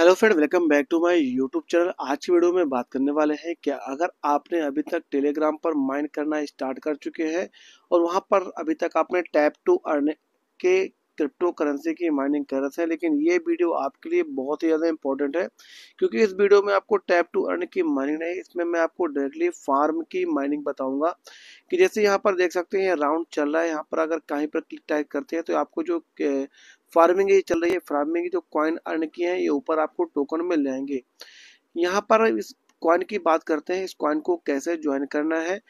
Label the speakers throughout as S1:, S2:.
S1: hello friend welcome back to my YouTube channel आज की video में बात करने वाले हैं कि अगर आपने अभी तक टेलीग्राम पर माइंड करना स्टार्ट कर चुके हैं और वहां पर अभी तक आपने टैप टू अर्न के क्रिप्टो करेंसी की माइनिंग कर रहे थे लेकिन ये वीडियो आपके लिए बहुत ही ज़्यादा इंपॉर्टेंट है क्योंकि इस वीडियो में आपको टैप टू अर्न की माइनिंग नहीं इसमें मैं आपको डायरेक्टली फार्म की माइनिंग बताऊंगा कि जैसे यहाँ पर देख सकते हैं राउंड चल रहा है यहाँ पर अगर कहीं पर क्लिक टाइप करते हैं तो आपको जो फार्मिंग चल रही है फार्मिंग जो कॉइन अर्न की है ये ऊपर आपको टोकन में लेंगे यहाँ पर इस क्वाइन की बात करते हैं इस क्वाइन को कैसे ज्वाइन करना है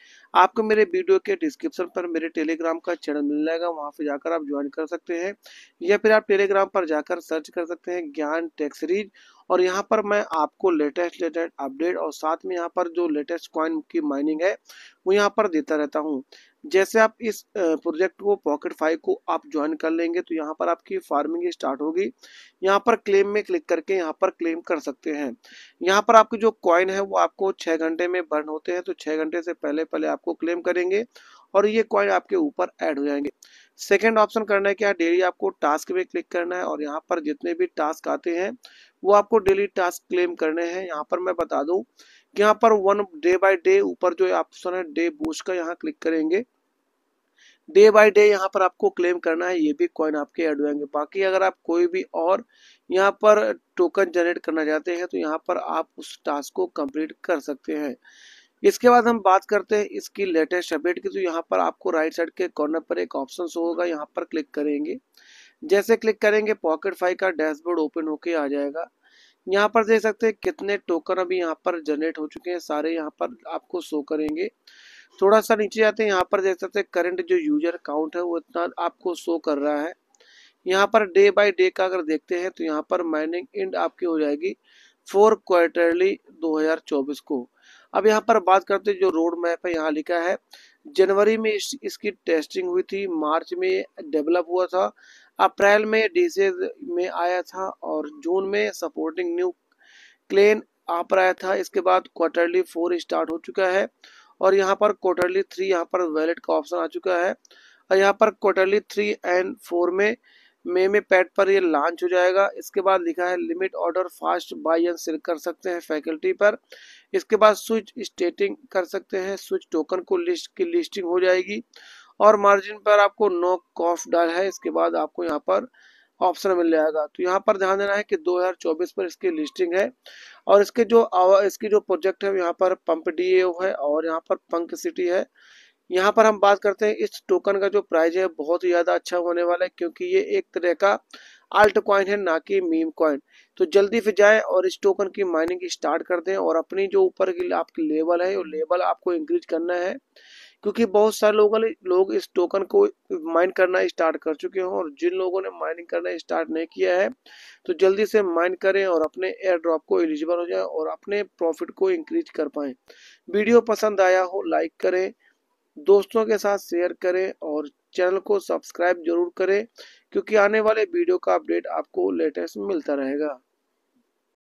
S1: आपको मेरे वीडियो के डिस्क्रिप्शन पर मेरे टेलीग्राम का चैनल मिल जाएगा वहाँ पर जाकर आप ज्वाइन कर सकते हैं या फिर आप टेलीग्राम पर जाकर सर्च कर सकते हैं ज्ञान टेक्सरीज और यहाँ पर मैं आपको लेटेस्ट लेटेस्ट अपडेट और साथ में यहाँ पर जो लेटेस्ट क्वाइन की माइनिंग है वो यहाँ पर देता रहता हूँ जैसे आप इस प्रोजेक्ट को पॉकेट फाइव को आप ज्वाइन कर लेंगे तो यहाँ पर आपकी फार्मिंग स्टार्ट होगी यहाँ पर क्लेम में क्लिक करके यहाँ पर क्लेम कर सकते हैं यहाँ पर आपके जो क्वाइन है वो आपको छः घंटे में बर्न होते हैं तो छः घंटे से पहले पहले आपको क्लेम करेंगे और ये क्वाइन आपके ऊपर ऐड हो जाएंगे सेकेंड ऑप्शन करना है क्या डेली आपको टास्क में क्लिक करना है और यहाँ पर जितने भी टास्क आते हैं वो आपको डेली टास्क क्लेम करने हैं यहाँ पर मैं बता दूँ यहाँ पर वन डे बाय डे ऊपर जो ऑप्शन है डे बूस्ट का यहाँ क्लिक करेंगे डे बाय डे यहाँ पर आपको क्लेम करना है ये भी कॉइन आपके ऐड होंगे बाकी अगर आप कोई भी और यहाँ पर टोकन जनरेट करना चाहते हैं तो यहाँ पर आप उस टास्क को कम्प्लीट कर सकते हैं इसके बाद हम बात करते हैं इसकी लेटेस्ट अपडेट की तो यहाँ पर आपको राइट साइड के कॉर्नर पर एक ऑप्शन शो होगा यहाँ पर क्लिक करेंगे जैसे क्लिक करेंगे पॉकेट फाइव का डैशबोर्ड ओपन होके आ जाएगा यहाँ पर देख सकते हैं कितने टोकन अभी यहाँ पर जनरेट हो चुके हैं सारे यहाँ पर आपको शो करेंगे थोड़ा सा नीचे जाते हैं यहाँ पर देख सकते हैं करंट जो यूजर काउंट है वो इतना आपको शो कर रहा है यहाँ पर डे बाय डे का अगर देखते हैं तो यहाँ पर माइनिंग इंड आपकी हो जाएगी फोर क्वार्टरली 2024 को अब यहाँ पर बात करते जो रोड मैप है यहाँ लिखा है जनवरी में इस, इसकी टेस्टिंग हुई थी मार्च में डेवलप हुआ था अप्रैल में डिसेज में आया था और जून में सपोर्टिंग न्यू क्लेन आ पर आया था इसके बाद क्वार्टरली फोर स्टार्ट हो चुका है और यहाँ पर क्वार्टरली थ्री यहाँ पर वैलेट का ऑप्शन आ चुका है और यहाँ पर क्वार्टरली थ्री एंड फोर में मे में पैट पर ये लॉन्च हो जाएगा इसके बाद लिखा है limit order fast buy and sell कर सकते हैं फैकल्टी पर इसके बाद स्विच स्टेटिंग कर सकते हैं स्विच टोकन को लिस्ट की लिस्टिंग हो जाएगी और मार्जिन पर आपको नो कॉफ डाल है इसके बाद आपको यहाँ पर ऑप्शन मिल जाएगा तो यहाँ पर ध्यान देना है कि 2024 पर इसकी लिस्टिंग है और इसके जो इसकी जो प्रोजेक्ट है यहाँ पर पंप डी है और यहाँ पर पंक सिटी है यहाँ पर हम बात करते हैं इस टोकन का जो प्राइस है बहुत ही ज़्यादा अच्छा होने वाला है क्योंकि ये एक तरह का अल्ट कॉइन है ना कि मीम कॉइन तो जल्दी फिर जाए और इस टोकन की माइनिंग स्टार्ट कर दें और अपनी जो ऊपर की आपकी लेवल है वो लेवल आपको इंक्रीज करना है क्योंकि बहुत सारे लोग लोग इस टोकन को माइन करना स्टार्ट कर चुके हैं और जिन लोगों ने माइनिंग करना स्टार्ट नहीं किया है तो जल्दी से माइन करें और अपने एयर ड्रॉप को एलिजिबल हो जाए और अपने प्रॉफिट को इंक्रीज कर पाए वीडियो पसंद आया हो लाइक करें दोस्तों के साथ शेयर करें और चैनल को सब्सक्राइब जरूर करें क्योंकि आने वाले वीडियो का अपडेट आपको लेटेस्ट मिलता रहेगा